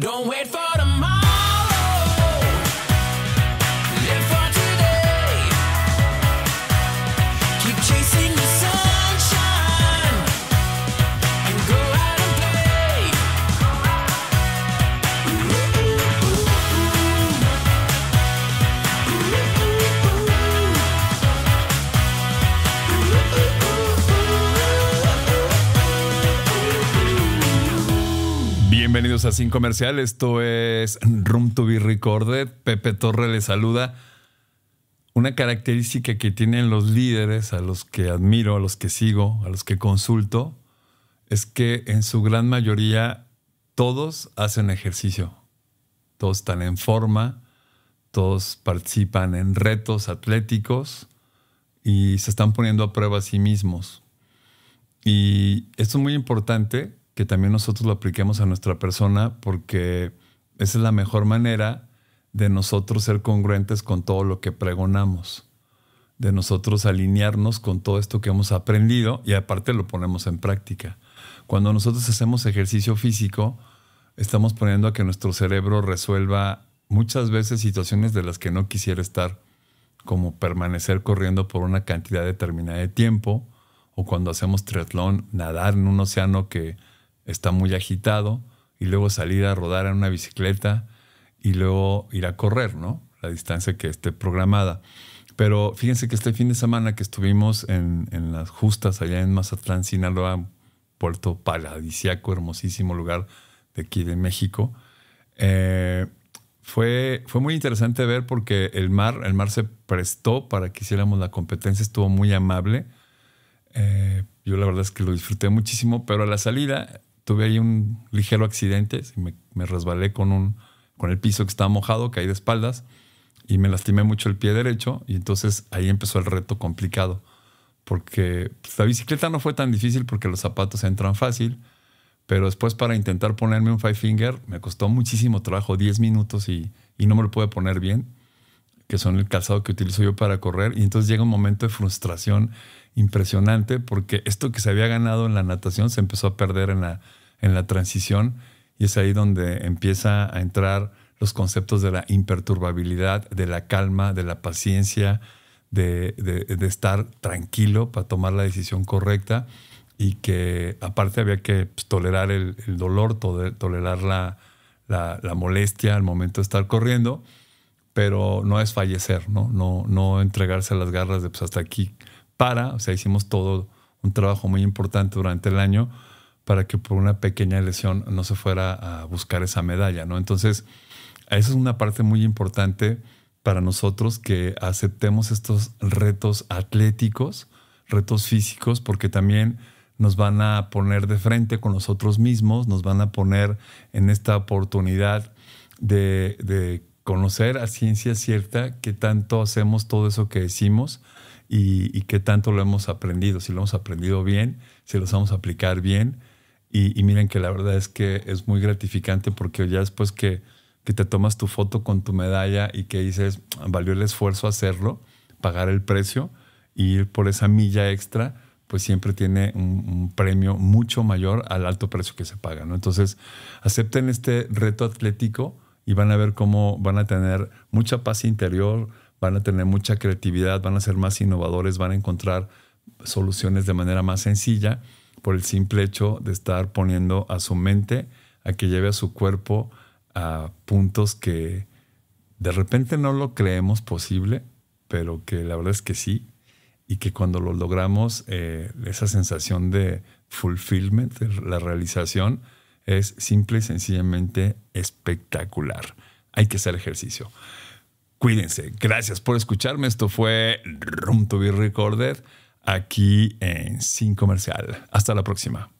Don't wait for tomorrow. Bienvenidos a Sin Comercial. Esto es Room to be Recorded. Pepe Torre les saluda. Una característica que tienen los líderes, a los que admiro, a los que sigo, a los que consulto, es que en su gran mayoría todos hacen ejercicio. Todos están en forma, todos participan en retos atléticos y se están poniendo a prueba a sí mismos. Y esto es muy importante que también nosotros lo apliquemos a nuestra persona porque esa es la mejor manera de nosotros ser congruentes con todo lo que pregonamos, de nosotros alinearnos con todo esto que hemos aprendido y aparte lo ponemos en práctica. Cuando nosotros hacemos ejercicio físico, estamos poniendo a que nuestro cerebro resuelva muchas veces situaciones de las que no quisiera estar, como permanecer corriendo por una cantidad determinada de tiempo, o cuando hacemos triatlón, nadar en un océano que está muy agitado y luego salir a rodar en una bicicleta y luego ir a correr, ¿no? La distancia que esté programada. Pero fíjense que este fin de semana que estuvimos en, las justas allá en Mazatlán, Sinaloa, puerto paradisiaco, hermosísimo lugar de aquí de México, eh, fue, fue muy interesante ver porque el mar, el mar se prestó para que hiciéramos la competencia, estuvo muy amable. Eh, yo la verdad es que lo disfruté muchísimo, pero a la salida tuve ahí un ligero accidente, me, me, resbalé con, un, con el piso que estaba mojado, caí de espaldas y me lastimé mucho el pie derecho y entonces ahí empezó el reto complicado, porque pues, la bicicleta no fue tan difícil porque los zapatos entran fácil, pero después para intentar ponerme un five finger me costó muchísimo trabajo, 10 minutos y, y no me lo pude poner bien que son el calzado que utilizo yo para correr. Y entonces llega un momento de frustración impresionante porque esto que se había ganado en la natación se empezó a perder en la, en la transición y es ahí donde empieza a entrar los conceptos de la imperturbabilidad, de la calma, de la paciencia, de, estar tranquilo para tomar la decisión correcta y que aparte había que pues, tolerar el, dolor, tolerar la, molestia al momento de estar corriendo, pero no es fallecer, ¿no? No, no entregarse a las garras de pues, hasta aquí para, o sea, hicimos todo un trabajo muy importante durante el año para que por una pequeña lesión no se fuera a buscar esa medalla, ¿no? Entonces, esa es una parte muy importante para nosotros que aceptemos estos retos atléticos, retos físicos, porque también nos van a poner de frente con nosotros mismos, nos van a poner en esta oportunidad de, conocer a ciencia cierta qué tanto hacemos todo eso que decimos y, y qué tanto lo hemos aprendido, si lo hemos aprendido bien, si lo vamos a aplicar bien y, miren que la verdad es que es muy gratificante porque ya después que, que te tomas tu foto con tu medalla y que dices, valió el esfuerzo hacerlo, pagar el precio y ir por esa milla extra, pues siempre tiene un, un, premio mucho mayor al alto precio que se paga. ¿no? Entonces, acepten este reto atlético y van a ver cómo van a tener mucha paz interior, van a tener mucha creatividad, van a ser más innovadores, van a encontrar soluciones de manera más sencilla por el simple hecho de estar poniendo a su mente a que lleve a su cuerpo a puntos que de repente no lo creemos posible, pero que la verdad es que sí, y que cuando lo logramos, eh, esa sensación de fulfillment, la realización, es simple y sencillamente espectacular. Hay que hacer ejercicio. Cuídense. Gracias por escucharme. Esto fue Room to be Recorded aquí en Sin Comercial. Hasta la próxima.